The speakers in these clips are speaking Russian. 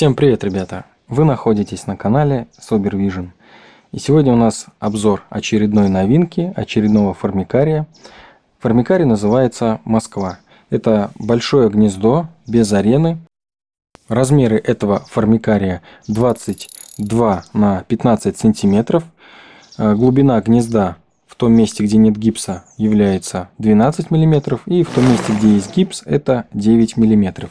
Всем привет, ребята! Вы находитесь на канале Sober И сегодня у нас обзор очередной новинки, очередного формикария. Формикарий называется «Москва». Это большое гнездо без арены. Размеры этого формикария 22 на 15 сантиметров. Э, глубина гнезда в том месте, где нет гипса, является 12 миллиметров. И в том месте, где есть гипс, это 9 миллиметров.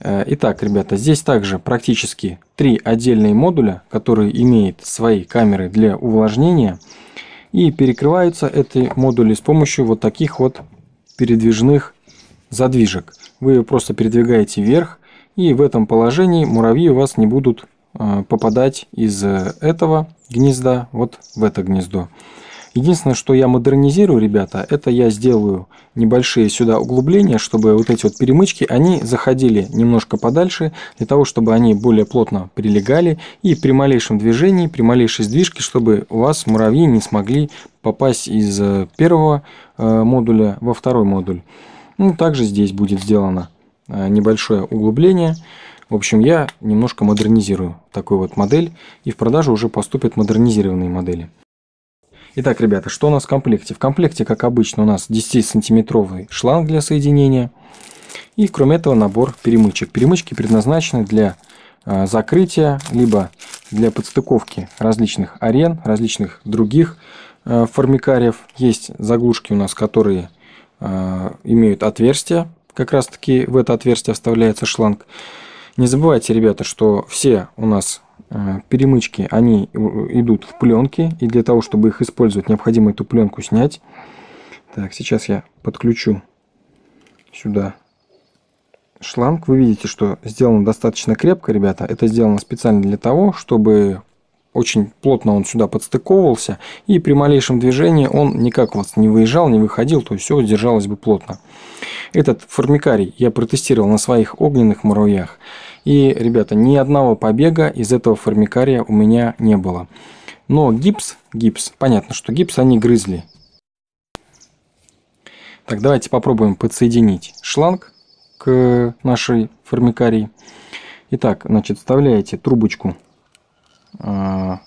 Э, итак, ребята, здесь также практически три отдельные модуля, которые имеют свои камеры для увлажнения. И перекрываются эти модули с помощью вот таких вот передвижных задвижек. Вы просто передвигаете вверх, и в этом положении муравьи у вас не будут э, попадать из э, этого гнезда вот в это гнездо. Единственное, что я модернизирую, ребята, это я сделаю небольшие сюда углубления, чтобы вот эти вот перемычки, они заходили немножко подальше, для того, чтобы они более плотно прилегали, и при малейшем движении, при малейшей сдвижке, чтобы у вас муравьи не смогли попасть из э, первого э, модуля во второй модуль. Ну, также здесь будет сделано э, небольшое углубление. В общем, я немножко модернизирую такую вот модель, и в продажу уже поступят модернизированные модели. Итак, ребята, что у нас в комплекте? В комплекте, как обычно, у нас 10-сантиметровый шланг для соединения. И, кроме этого, набор перемычек. Перемычки предназначены для а, закрытия, либо для подстыковки различных арен, различных других а, формикариев. Есть заглушки у нас, которые а, имеют отверстия. Как раз таки в это отверстие вставляется шланг. Не забывайте, ребята, что все у нас э, перемычки, они идут в пленке, и для того, чтобы их использовать, необходимо эту пленку снять. Так, сейчас я подключу сюда шланг. Вы видите, что сделано достаточно крепко, ребята. Это сделано специально для того, чтобы очень плотно он сюда подстыковывался, и при малейшем движении он никак у вас не выезжал, не выходил, то есть все держалось бы плотно. Этот формикарий я протестировал на своих огненных муравьях. И, ребята, ни одного побега из этого формикария у меня не было. Но гипс, гипс, понятно, что гипс они грызли. Так, давайте попробуем подсоединить шланг к нашей формикарии. Итак, значит, вставляете трубочку а,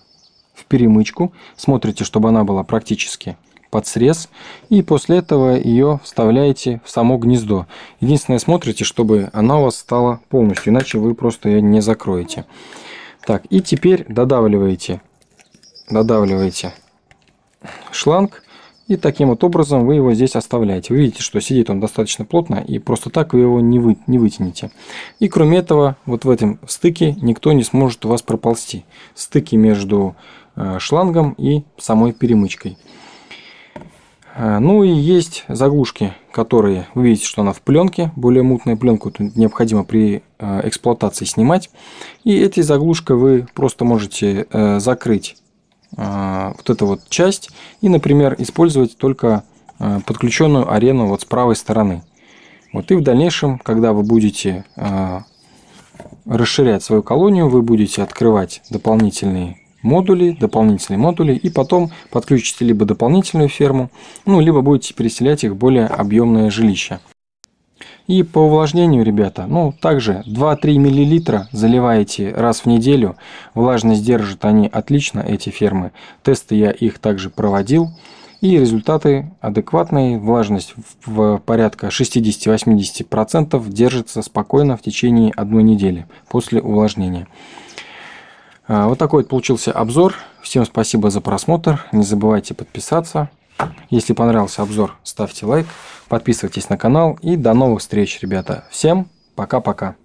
в перемычку, смотрите, чтобы она была практически под срез, и после этого ее вставляете в само гнездо. Единственное, смотрите, чтобы она у вас стала полностью, иначе вы просто ее не закроете. Так, и теперь додавливаете, додавливаете шланг, и таким вот образом вы его здесь оставляете. Вы видите, что сидит он достаточно плотно, и просто так вы его не, вы, не вытянете. И кроме этого, вот в этом стыке никто не сможет у вас проползти. Стыки между э, шлангом и самой перемычкой. А, ну и есть заглушки, которые, вы видите, что она в пленке, более мутная пленку необходимо при а, эксплуатации снимать. И этой заглушкой вы просто можете э, закрыть а, вот эту вот часть и, например, использовать только подключенную арену вот с правой стороны. Вот и в дальнейшем, когда вы будете расширять свою колонию, вы будете открывать дополнительные модули, дополнительные модули, и потом подключите либо дополнительную ферму, ну, либо будете переселять их в более объемное жилище. И по увлажнению, ребята, ну, также 2-3 мл заливаете раз в неделю. Влажность держат они отлично, эти фермы. Тесты я их также проводил. И результаты адекватные. Влажность в порядка 60-80% держится спокойно в течение одной недели после увлажнения. А, вот такой вот получился обзор. Всем спасибо за просмотр. Не забывайте подписаться. Если понравился обзор, ставьте лайк, подписывайтесь на канал и до новых встреч, ребята. Всем пока-пока.